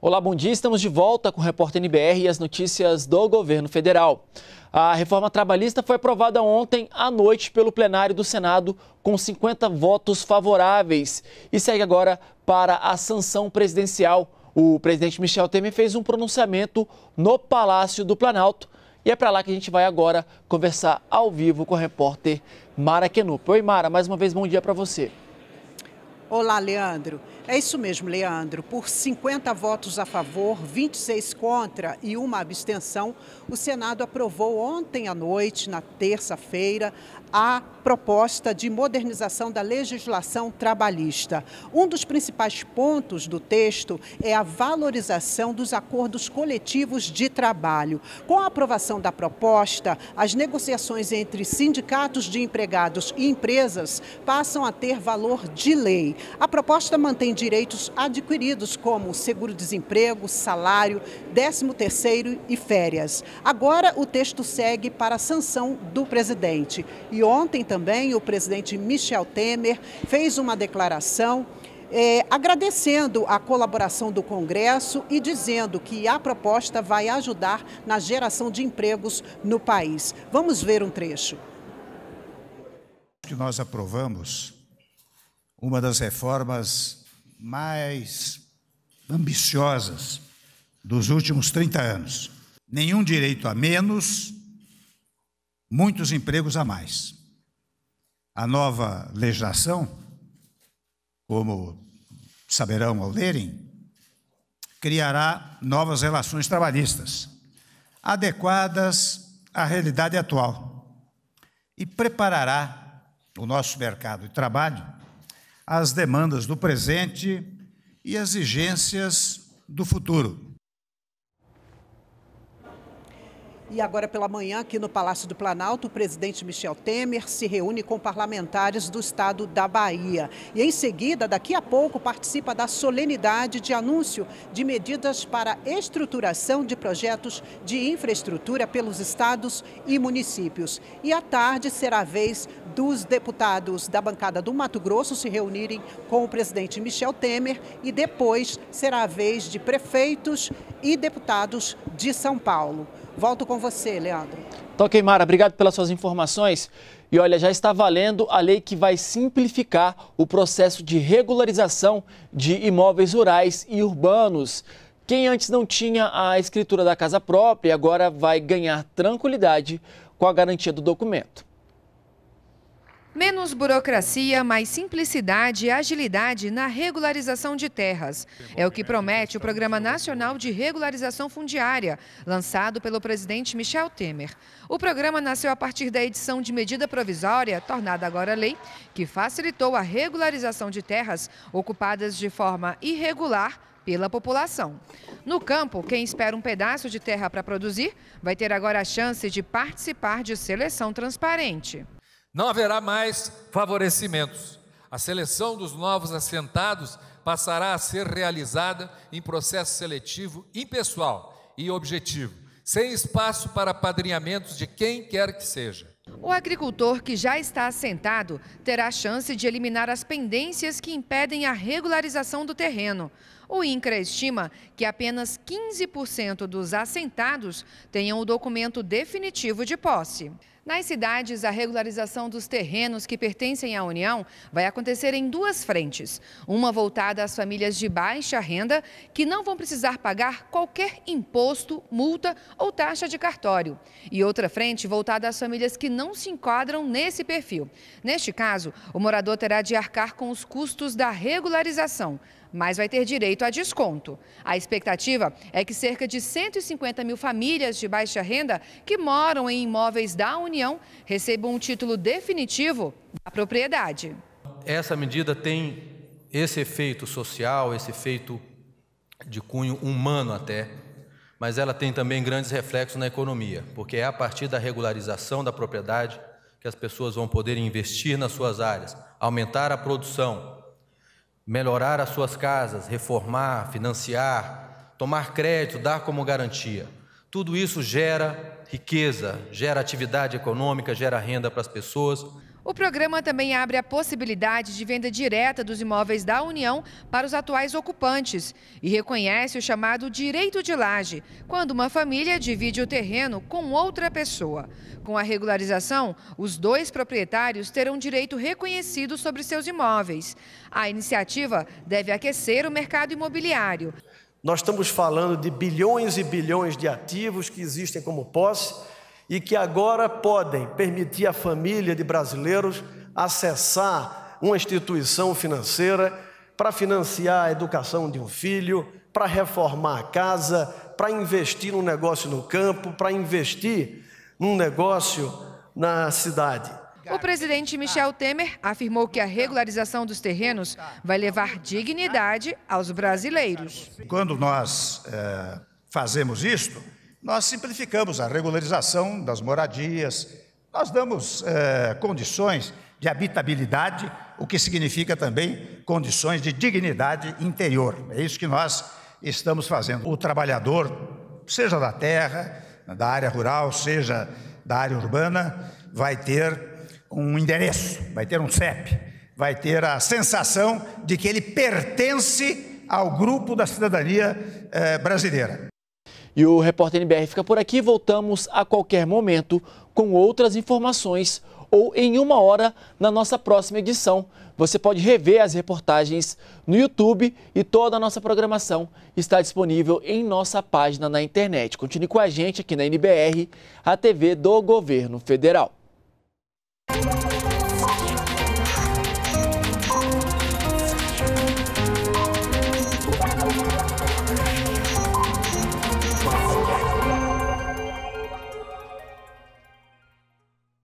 Olá, bom dia. Estamos de volta com o Repórter NBR e as notícias do governo federal. A reforma trabalhista foi aprovada ontem à noite pelo plenário do Senado com 50 votos favoráveis e segue agora para a sanção presidencial. O presidente Michel Temer fez um pronunciamento no Palácio do Planalto e é para lá que a gente vai agora conversar ao vivo com a repórter Mara Kenup. Oi, Mara, mais uma vez bom dia para você. Olá, Leandro. É isso mesmo, Leandro. Por 50 votos a favor, 26 contra e uma abstenção, o Senado aprovou ontem à noite, na terça-feira, a proposta de modernização da legislação trabalhista. Um dos principais pontos do texto é a valorização dos acordos coletivos de trabalho. Com a aprovação da proposta, as negociações entre sindicatos de empregados e empresas passam a ter valor de lei. A proposta mantém direitos adquiridos como seguro-desemprego, salário, 13º e férias. Agora o texto segue para a sanção do presidente. E ontem também o presidente Michel Temer fez uma declaração é, agradecendo a colaboração do Congresso e dizendo que a proposta vai ajudar na geração de empregos no país. Vamos ver um trecho. Que nós aprovamos uma das reformas mais ambiciosas dos últimos 30 anos. Nenhum direito a menos, muitos empregos a mais. A nova legislação, como saberão ao lerem, criará novas relações trabalhistas, adequadas à realidade atual, e preparará o nosso mercado de trabalho às demandas do presente e exigências do futuro. E agora pela manhã, aqui no Palácio do Planalto, o presidente Michel Temer se reúne com parlamentares do estado da Bahia. E em seguida, daqui a pouco, participa da solenidade de anúncio de medidas para estruturação de projetos de infraestrutura pelos estados e municípios. E à tarde será a vez dos deputados da bancada do Mato Grosso se reunirem com o presidente Michel Temer e depois será a vez de prefeitos e deputados de São Paulo. Volto com você, Leandro. Tá ok, Mara, obrigado pelas suas informações. E olha, já está valendo a lei que vai simplificar o processo de regularização de imóveis rurais e urbanos. Quem antes não tinha a escritura da casa própria, agora vai ganhar tranquilidade com a garantia do documento. Menos burocracia, mais simplicidade e agilidade na regularização de terras. É o que promete o Programa Nacional de Regularização Fundiária, lançado pelo presidente Michel Temer. O programa nasceu a partir da edição de medida provisória, tornada agora lei, que facilitou a regularização de terras ocupadas de forma irregular pela população. No campo, quem espera um pedaço de terra para produzir vai ter agora a chance de participar de seleção transparente. Não haverá mais favorecimentos. A seleção dos novos assentados passará a ser realizada em processo seletivo impessoal e objetivo, sem espaço para padrinhamentos de quem quer que seja. O agricultor que já está assentado terá a chance de eliminar as pendências que impedem a regularização do terreno. O INCRA estima que apenas 15% dos assentados tenham o documento definitivo de posse. Nas cidades, a regularização dos terrenos que pertencem à União vai acontecer em duas frentes. Uma voltada às famílias de baixa renda, que não vão precisar pagar qualquer imposto, multa ou taxa de cartório. E outra frente voltada às famílias que não se enquadram nesse perfil. Neste caso, o morador terá de arcar com os custos da regularização, mas vai ter direito a desconto. A expectativa é que cerca de 150 mil famílias de baixa renda que moram em imóveis da União recebam um título definitivo da propriedade. Essa medida tem esse efeito social, esse efeito de cunho humano até, mas ela tem também grandes reflexos na economia, porque é a partir da regularização da propriedade que as pessoas vão poder investir nas suas áreas, aumentar a produção, melhorar as suas casas, reformar, financiar, tomar crédito, dar como garantia. Tudo isso gera riqueza, gera atividade econômica, gera renda para as pessoas. O programa também abre a possibilidade de venda direta dos imóveis da União para os atuais ocupantes e reconhece o chamado direito de laje, quando uma família divide o terreno com outra pessoa. Com a regularização, os dois proprietários terão direito reconhecido sobre seus imóveis. A iniciativa deve aquecer o mercado imobiliário. Nós estamos falando de bilhões e bilhões de ativos que existem como posse e que agora podem permitir à família de brasileiros acessar uma instituição financeira para financiar a educação de um filho, para reformar a casa, para investir num negócio no campo, para investir num negócio na cidade. O presidente Michel Temer afirmou que a regularização dos terrenos vai levar dignidade aos brasileiros. Quando nós é, fazemos isto, nós simplificamos a regularização das moradias, nós damos é, condições de habitabilidade, o que significa também condições de dignidade interior. É isso que nós estamos fazendo. O trabalhador, seja da terra, da área rural, seja da área urbana, vai ter um endereço, vai ter um CEP, vai ter a sensação de que ele pertence ao grupo da cidadania eh, brasileira. E o Repórter NBR fica por aqui. Voltamos a qualquer momento com outras informações ou em uma hora na nossa próxima edição. Você pode rever as reportagens no YouTube e toda a nossa programação está disponível em nossa página na internet. Continue com a gente aqui na NBR, a TV do Governo Federal.